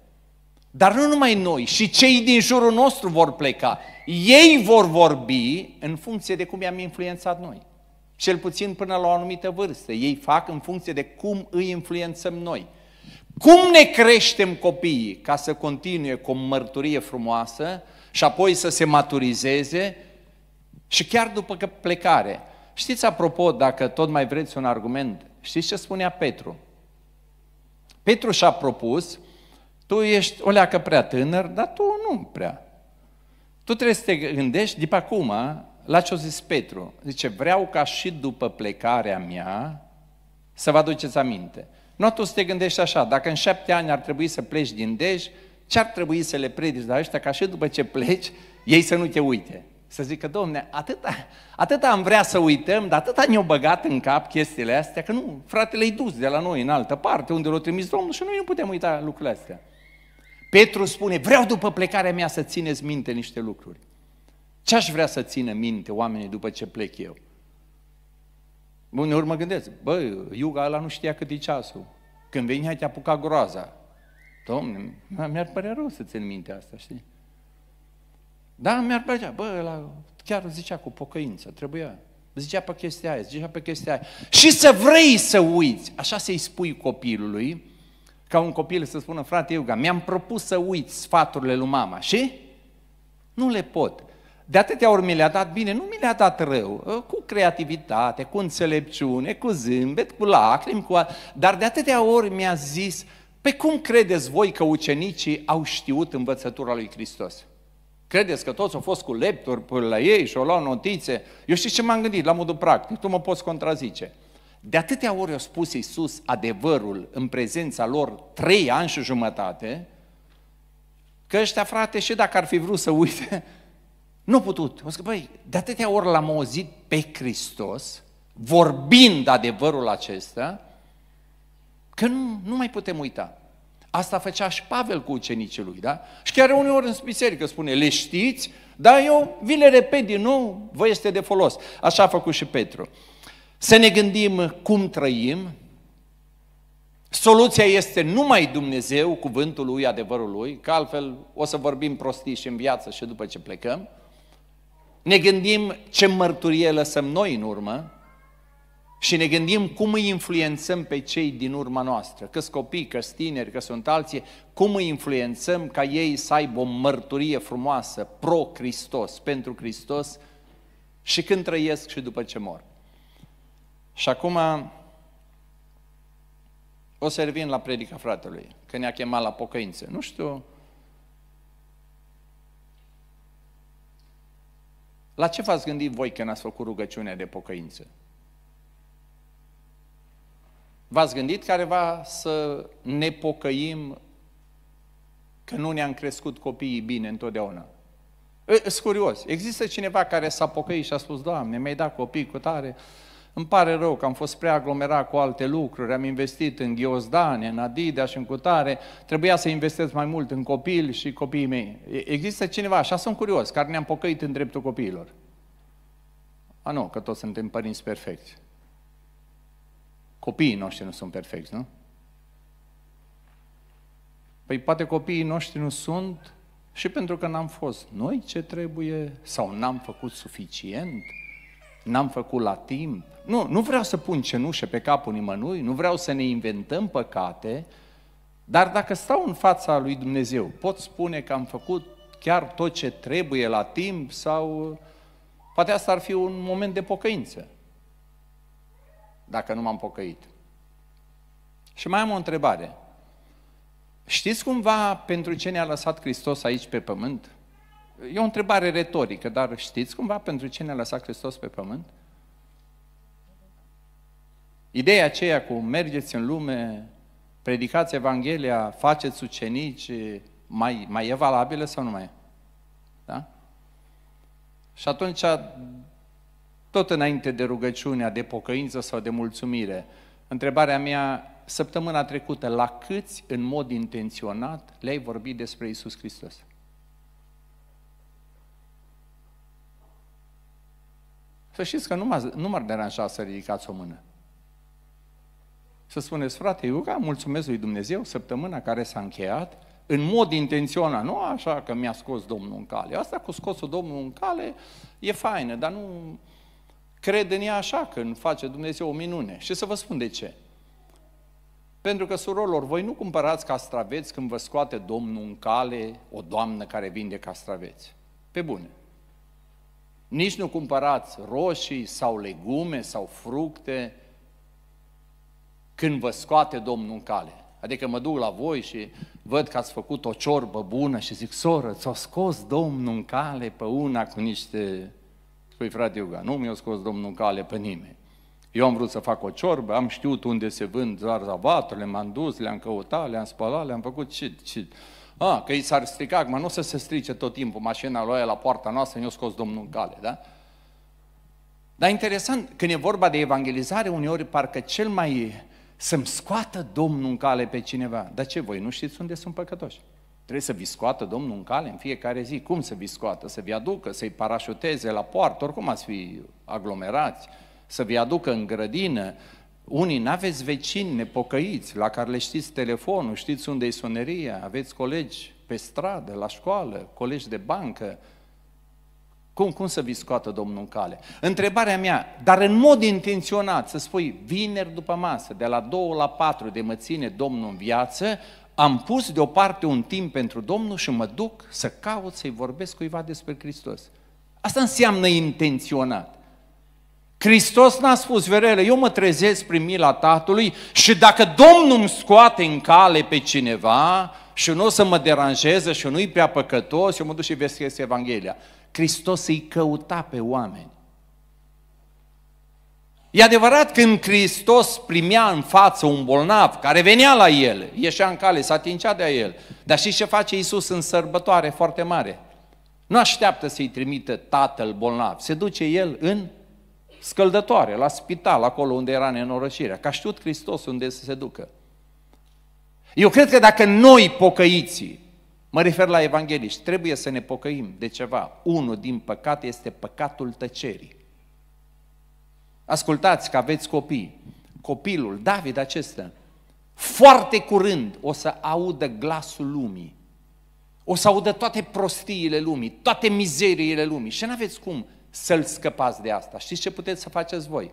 Dar nu numai noi, și cei din jurul nostru vor pleca. Ei vor vorbi în funcție de cum i-am influențat noi. Cel puțin până la o anumită vârstă. Ei fac în funcție de cum îi influențăm noi. Cum ne creștem copiii ca să continue cu o mărturie frumoasă și apoi să se maturizeze și chiar după plecare? Știți, apropo, dacă tot mai vreți un argument, știți ce spunea Petru? Petru și-a propus, tu ești o leacă prea tânăr, dar tu nu prea. Tu trebuie să te gândești, după acum, la ce o zis Petru. Zice, vreau ca și după plecarea mea să vă aduceți aminte. Nu tu să te gândești așa, dacă în șapte ani ar trebui să pleci din Dej, ce ar trebui să le predici la ăștia ca și după ce pleci, ei să nu te uite? Să zică, domne, atâta, atâta am vrea să uităm, dar atâta ne-au băgat în cap chestiile astea, că nu, fratele i dus de la noi în altă parte, unde l-a trimis Domnul și noi nu putem uita lucrurile astea. Petru spune, vreau după plecarea mea să țineți minte niște lucruri. Ce aș vrea să țină minte oamenii după ce plec eu? Uneori mă gândesc, bă, Iuga ăla nu știa cât e ceasul. Când venea, te apuca groaza. Domne, mi-ar părea rău să țin minte asta, știi? Da, mi-ar părea, bă, la, chiar zicea cu pocăință, trebuia. Zicea pe chestia aia, zicea pe chestia aia. Și să vrei să uiți, așa să-i spui copilului, ca un copil să spună, frate Iuga, mi-am propus să uiți sfaturile lui mama și nu le pot. De atâtea ori mi le-a dat bine, nu mi le-a dat rău, ă, cu creativitate, cu înțelepciune, cu zâmbet, cu lacrimi, cu... dar de atâtea ori mi-a zis, pe păi cum credeți voi că ucenicii au știut învățătura lui Hristos? Credeți că toți au fost cu lepturi până la ei și au luat notițe? Eu știu ce m-am gândit la modul practic, tu mă poți contrazice. De atâtea ori au spus Iisus adevărul în prezența lor trei ani și jumătate, că ăștia, frate, și dacă ar fi vrut să uite, nu putut. Am zis, băi, de atâtea ori l-am auzit pe Hristos, vorbind adevărul acesta, că nu, nu mai putem uita. Asta făcea și Pavel cu ucenicii lui, da? Și chiar uneori în biserică spune, le știți, dar eu vi le repet din nou, vă este de folos. Așa a făcut și Petru. Să ne gândim cum trăim, Soluția este numai Dumnezeu, cuvântul lui, adevărul lui, că altfel o să vorbim prostii și în viață și după ce plecăm ne gândim ce mărturie lăsăm noi în urmă și ne gândim cum îi influențăm pe cei din urma noastră, că copii, că tineri, că sunt alții, cum îi influențăm ca ei să aibă o mărturie frumoasă, pro-Hristos, pentru Hristos și când trăiesc și după ce mor. Și acum o să revin la predica fratelui, că ne-a chemat la pocăință. Nu știu La ce v-ați gândit voi când ați făcut rugăciunea de pocăință? V-ați gândit careva să ne pocăim că nu ne-am crescut copiii bine întotdeauna? E curios. Există cineva care s-a pocăit și a spus, Doamne, mi-ai dat copii cu tare, îmi pare rău că am fost prea aglomerat cu alte lucruri, am investit în ghiozdane, în adidea și în cutare, trebuia să investesc mai mult în copil și copiii mei. Există cineva, așa sunt curios, care ne-am pocăit în dreptul copiilor. A, nu, că toți suntem părinți perfecți. Copiii noștri nu sunt perfecți, nu? Păi poate copiii noștri nu sunt și pentru că n-am fost noi ce trebuie sau n-am făcut suficient n-am făcut la timp. Nu, nu vreau să pun cenușe pe capul nimănui, nu vreau să ne inventăm păcate, dar dacă stau în fața lui Dumnezeu, pot spune că am făcut chiar tot ce trebuie la timp sau poate asta ar fi un moment de pocăință, dacă nu m-am pocăit. Și mai am o întrebare. Știți cumva pentru ce ne-a lăsat Hristos aici pe pământ? E o întrebare retorică, dar știți cumva pentru ce ne-a lăsat Hristos pe pământ? Ideea aceea cu mergeți în lume, predicați Evanghelia, faceți ucenici, mai, mai e valabilă sau nu mai e? Da? Și atunci, tot înainte de rugăciunea, de pocăință sau de mulțumire, întrebarea mea săptămâna trecută, la câți în mod intenționat le-ai vorbit despre Isus Hristos? Să știți că nu, m nu m-ar deranja să ridicați o mână. Să spuneți, frate Iuca, mulțumesc lui Dumnezeu, săptămâna care s-a încheiat, în mod intenționat, nu așa că mi-a scos Domnul în cale. Asta cu scosul Domnul în cale e faină, dar nu cred în ea așa când face Dumnezeu o minune. Și să vă spun de ce. Pentru că, surorilor, voi nu cumpărați castraveți când vă scoate Domnul în cale o doamnă care vinde castraveți. Pe bune. Nici nu cumpărați roșii sau legume sau fructe când vă scoate Domnul în cale. Adică mă duc la voi și văd că ați făcut o ciorbă bună și zic, soră, ți-a scos Domnul în cale pe una cu niște... Spui, frate Iuga, nu mi-a scos Domnul în cale pe nimeni. Eu am vrut să fac o ciorbă, am știut unde se vând zarzavaturile, m-am dus, le-am căutat, le-am spălat, le-am făcut și, și a, că i s-ar strica, acum nu o să se strice tot timpul mașina lui la poarta noastră, nu o scos Domnul în cale, da? Dar interesant, când e vorba de evangelizare, uneori parcă cel mai să-mi scoată Domnul în cale pe cineva. Dar ce voi, nu știți unde sunt păcătoși? Trebuie să vi scoată Domnul în cale în fiecare zi. Cum să vi scoată? Să vi aducă, să-i parașuteze la poartă, oricum ați fi aglomerați, să vi aducă în grădină, unii n-aveți vecini nepocăiți la care le știți telefonul, știți unde e soneria, aveți colegi pe stradă, la școală, colegi de bancă. Cum, cum să vi scoată Domnul în cale? Întrebarea mea, dar în mod intenționat, să spui, vineri după masă, de la 2 la 4 de mă ține Domnul în viață, am pus deoparte un timp pentru Domnul și mă duc să caut să-i vorbesc cuiva despre Hristos. Asta înseamnă intenționat. Hristos n-a spus, verele, eu mă trezesc prin mila Tatălui și dacă Domnul îmi scoate în cale pe cineva și nu o să mă deranjeze și nu-i prea păcătos, eu mă duc și vestesc Evanghelia. Hristos îi căuta pe oameni. E adevărat când Hristos primea în față un bolnav care venea la el, ieșea în cale, se atingea de el, dar și ce face Iisus în sărbătoare foarte mare? Nu așteaptă să-i trimită tatăl bolnav, se duce el în scăldătoare, la spital, acolo unde era nenorocirea. că a știut Hristos unde să se ducă. Eu cred că dacă noi pocăiții, mă refer la evangeliști, trebuie să ne pocăim de ceva. Unul din păcate este păcatul tăcerii. Ascultați că aveți copii. Copilul, David acesta, foarte curând o să audă glasul lumii. O să audă toate prostiile lumii, toate mizeriile lumii. Și nu aveți cum să-l scăpați de asta. Știți ce puteți să faceți voi?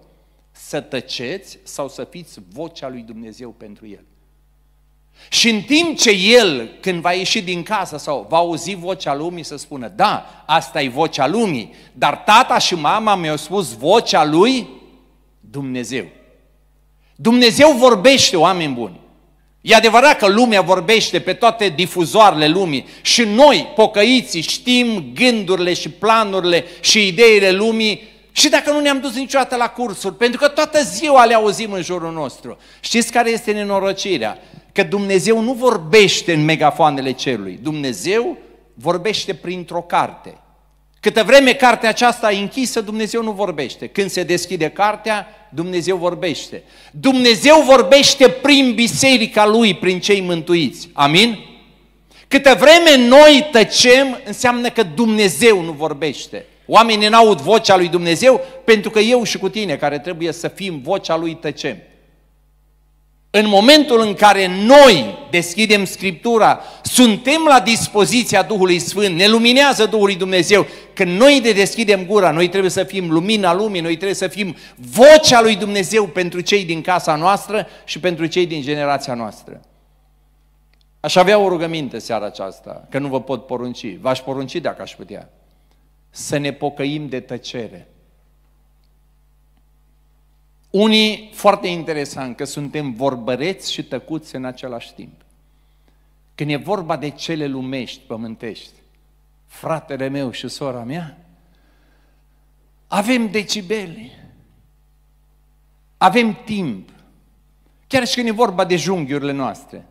Să tăceți sau să fiți vocea lui Dumnezeu pentru el. Și în timp ce el, când va ieși din casă sau va auzi vocea lumii, să spună, da, asta e vocea lumii, dar tata și mama mi-au spus vocea lui Dumnezeu. Dumnezeu vorbește, oameni buni. E adevărat că lumea vorbește pe toate difuzoarele lumii și noi, pocăiții, știm gândurile și planurile și ideile lumii și dacă nu ne-am dus niciodată la cursuri, pentru că toată ziua le auzim în jurul nostru. Știți care este nenorocirea? Că Dumnezeu nu vorbește în megafoanele cerului. Dumnezeu vorbește printr-o carte. Câtă vreme cartea aceasta e închisă, Dumnezeu nu vorbește. Când se deschide cartea, Dumnezeu vorbește. Dumnezeu vorbește prin biserica Lui, prin cei mântuiți. Amin? Câtă vreme noi tăcem, înseamnă că Dumnezeu nu vorbește. Oamenii n-aud vocea lui Dumnezeu pentru că eu și cu tine, care trebuie să fim vocea lui, tăcem. În momentul în care noi deschidem Scriptura, suntem la dispoziția Duhului Sfânt, ne luminează Duhul lui Dumnezeu. Când noi de deschidem gura, noi trebuie să fim lumina lumii, noi trebuie să fim vocea lui Dumnezeu pentru cei din casa noastră și pentru cei din generația noastră. Aș avea o rugăminte seara aceasta, că nu vă pot porunci. V-aș porunci dacă aș putea. Să ne pocăim de tăcere. Unii, foarte interesant, că suntem vorbăreți și tăcuți în același timp. Când e vorba de cele lumești, pământești, fratele meu și sora mea, avem decibeli, avem timp, chiar și când e vorba de junghiurile noastre.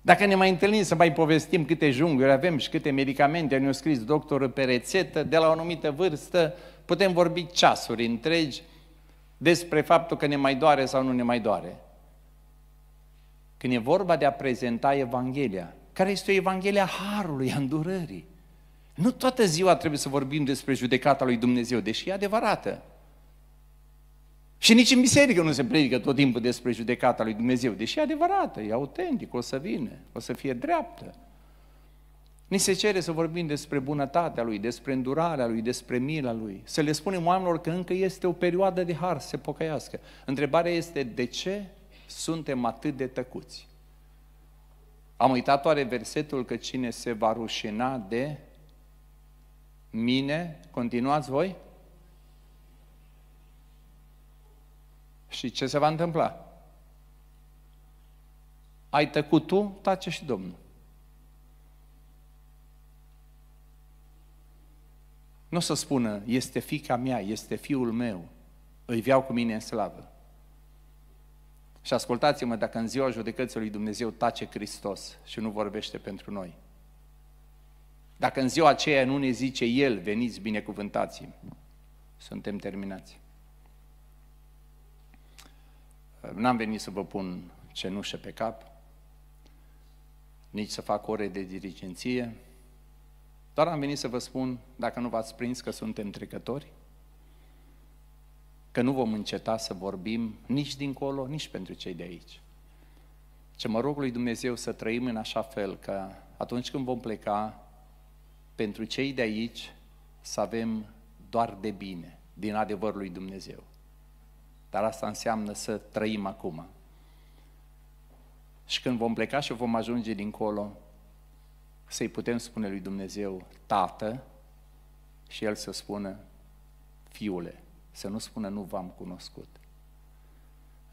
Dacă ne mai întâlnim să mai povestim câte junghiuri avem și câte medicamente ne-a scris doctorul pe rețetă, de la o anumită vârstă putem vorbi ceasuri întregi despre faptul că ne mai doare sau nu ne mai doare. Când e vorba de a prezenta Evanghelia, care este o Evanghelie a Harului, a îndurării. Nu toată ziua trebuie să vorbim despre judecata lui Dumnezeu, deși e adevărată. Și nici în biserică nu se predică tot timpul despre judecata lui Dumnezeu, deși e adevărată, e autentic, o să vină, o să fie dreaptă. Ni se cere să vorbim despre bunătatea Lui, despre îndurarea Lui, despre mila Lui. Să le spunem oamenilor că încă este o perioadă de har să se pocăiască. Întrebarea este de ce suntem atât de tăcuți? Am uitat oare versetul că cine se va rușina de mine? Continuați voi? Și ce se va întâmpla? Ai tăcut tu, tace și Domnul. Nu o să spună, este fica mea, este fiul meu, îi viau cu mine în slavă. Și ascultați-mă, dacă în ziua judecății lui Dumnezeu tace Hristos și nu vorbește pentru noi, dacă în ziua aceea nu ne zice El, veniți binecuvântați suntem terminați. N-am venit să vă pun cenușă pe cap, nici să fac ore de dirigenție, doar am venit să vă spun, dacă nu v-ați prins că suntem trecători, că nu vom înceta să vorbim nici dincolo, nici pentru cei de aici. Ce mă rog lui Dumnezeu să trăim în așa fel că atunci când vom pleca, pentru cei de aici să avem doar de bine, din adevărul lui Dumnezeu. Dar asta înseamnă să trăim acum. Și când vom pleca și vom ajunge dincolo, să-i putem spune lui Dumnezeu Tată și El să spună Fiule, să nu spună nu v-am cunoscut.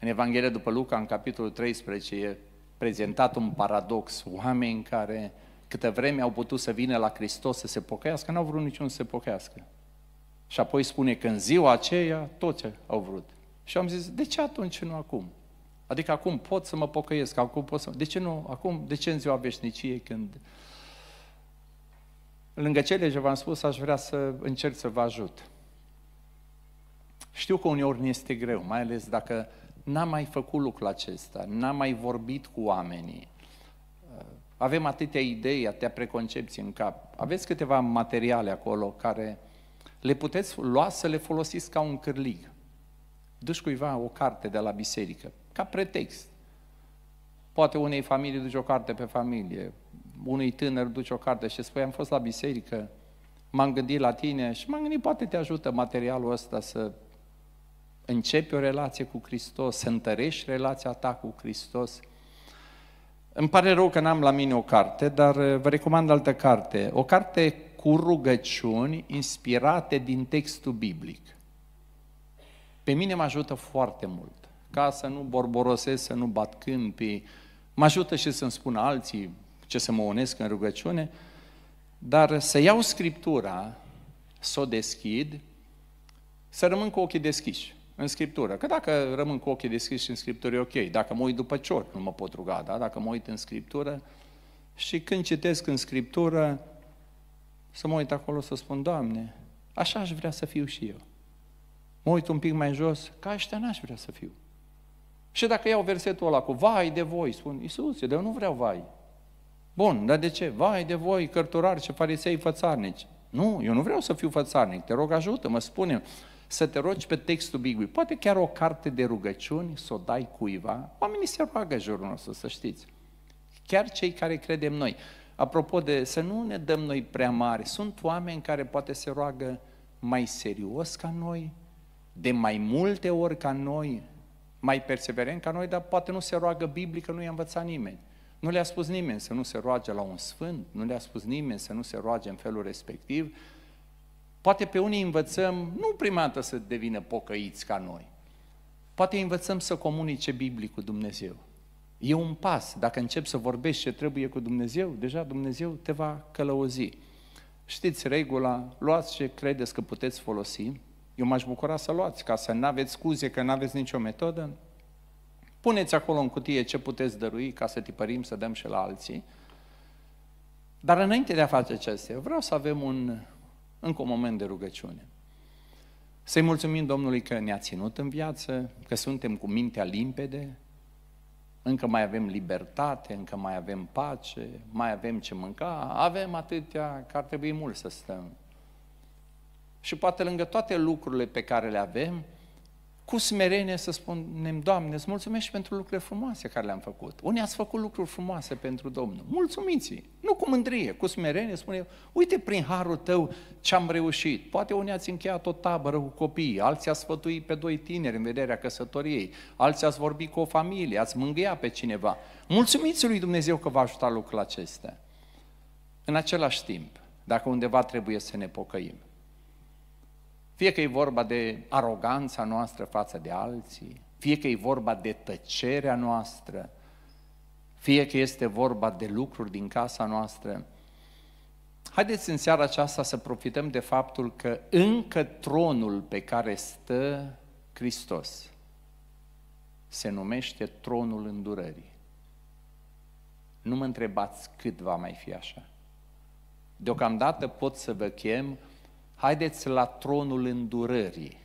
În Evanghelia după Luca, în capitolul 13, e prezentat un paradox. Oameni care câtă vreme au putut să vină la Hristos să se pocăiască, n-au vrut niciun să se pocăiască. Și apoi spune că în ziua aceea toți au vrut. Și am zis, de ce atunci nu acum? Adică acum pot să mă pocăiesc, acum pot să... De ce nu? Acum, de ce în ziua veșniciei când lângă cele ce v-am spus, aș vrea să încerc să vă ajut. Știu că uneori nu este greu, mai ales dacă n-am mai făcut lucrul acesta, n-am mai vorbit cu oamenii. Uh, avem atâtea idei, atâtea preconcepții în cap. Aveți câteva materiale acolo care le puteți lua să le folosiți ca un cârlig. Duci cuiva o carte de la biserică, ca pretext. Poate unei familii duci o carte pe familie, unui tânăr duce o carte și spui, am fost la biserică, m-am gândit la tine și m-am gândit, poate te ajută materialul ăsta să începi o relație cu Hristos, să întărești relația ta cu Hristos. Îmi pare rău că n-am la mine o carte, dar uh, vă recomand altă carte. O carte cu rugăciuni inspirate din textul biblic. Pe mine mă ajută foarte mult. Ca să nu borborosesc, să nu bat câmpii, mă ajută și să-mi spună alții, ce să mă unesc în rugăciune, dar să iau Scriptura, să o deschid, să rămân cu ochii deschiși în Scriptură. Că dacă rămân cu ochii deschiși în Scriptură, e ok. Dacă mă uit după cior, nu mă pot ruga, da? Dacă mă uit în Scriptură și când citesc în Scriptură, să mă uit acolo să spun, Doamne, așa aș vrea să fiu și eu. Mă uit un pic mai jos, ca ăștia n-aș vrea să fiu. Și dacă iau versetul ăla cu vai de voi, spun, Iisus, eu nu vreau vai, Bun, dar de ce? Vai de voi, cărturari și farisei fățarnici. Nu, eu nu vreau să fiu fățarnic. Te rog, ajută-mă, spune să te rogi pe textul Bibliei. Poate chiar o carte de rugăciuni să o dai cuiva. Oamenii se roagă jurul nostru, să știți. Chiar cei care credem noi. Apropo de să nu ne dăm noi prea mari, sunt oameni care poate se roagă mai serios ca noi, de mai multe ori ca noi, mai perseverent ca noi, dar poate nu se roagă biblică, nu i-a învățat nimeni. Nu le-a spus nimeni să nu se roage la un sfânt, nu le-a spus nimeni să nu se roage în felul respectiv. Poate pe unii învățăm, nu prima dată să devină pocăiți ca noi, poate învățăm să comunice biblic cu Dumnezeu. E un pas. Dacă începi să vorbești ce trebuie cu Dumnezeu, deja Dumnezeu te va călăuzi. Știți regula, luați ce credeți că puteți folosi. Eu m-aș bucura să luați, ca să nu aveți scuze că nu aveți nicio metodă. Puneți acolo în cutie ce puteți dărui ca să tipărim, să dăm și la alții. Dar înainte de a face aceste, vreau să avem un, încă un moment de rugăciune. Să-i mulțumim Domnului că ne-a ținut în viață, că suntem cu mintea limpede, încă mai avem libertate, încă mai avem pace, mai avem ce mânca, avem atâtea că ar trebui mult să stăm. Și poate lângă toate lucrurile pe care le avem, cu smerenie să spunem, Doamne, îți mulțumesc pentru lucrurile frumoase care le-am făcut. Unii ați făcut lucruri frumoase pentru Domnul. Mulțumiți! Nu cu mândrie, cu smerenie spune, uite prin harul tău ce am reușit. Poate unii ați încheiat o tabără cu copii, alții ați sfătuit pe doi tineri în vederea căsătoriei, alții ați vorbit cu o familie, ați mângâiat pe cineva. Mulțumiți lui Dumnezeu că v-a ajutat lucrul acesta. În același timp, dacă undeva trebuie să ne pocăim, fie că e vorba de aroganța noastră față de alții, fie că e vorba de tăcerea noastră, fie că este vorba de lucruri din casa noastră, haideți în seara aceasta să profităm de faptul că încă tronul pe care stă Hristos se numește tronul îndurării. Nu mă întrebați cât va mai fi așa. Deocamdată pot să vă chem Haideți la tronul îndurării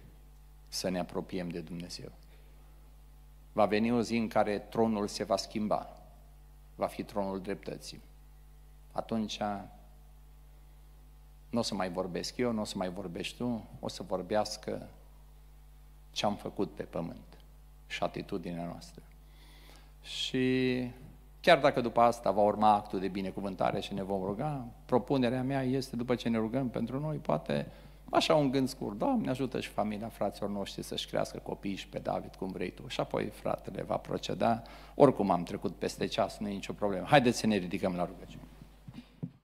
să ne apropiem de Dumnezeu. Va veni o zi în care tronul se va schimba. Va fi tronul dreptății. Atunci nu o să mai vorbesc eu, nu o să mai vorbești tu, o să vorbească ce am făcut pe pământ și atitudinea noastră. Și Chiar dacă după asta va urma actul de binecuvântare și ne vom ruga, propunerea mea este, după ce ne rugăm pentru noi, poate așa un gând scurt, Doamne, ajută și familia fraților noștri să-și crească copiii și pe David cum vrei tu. Și apoi fratele va proceda, oricum am trecut peste ceas, nu e nicio problemă. Haideți să ne ridicăm la rugăciune.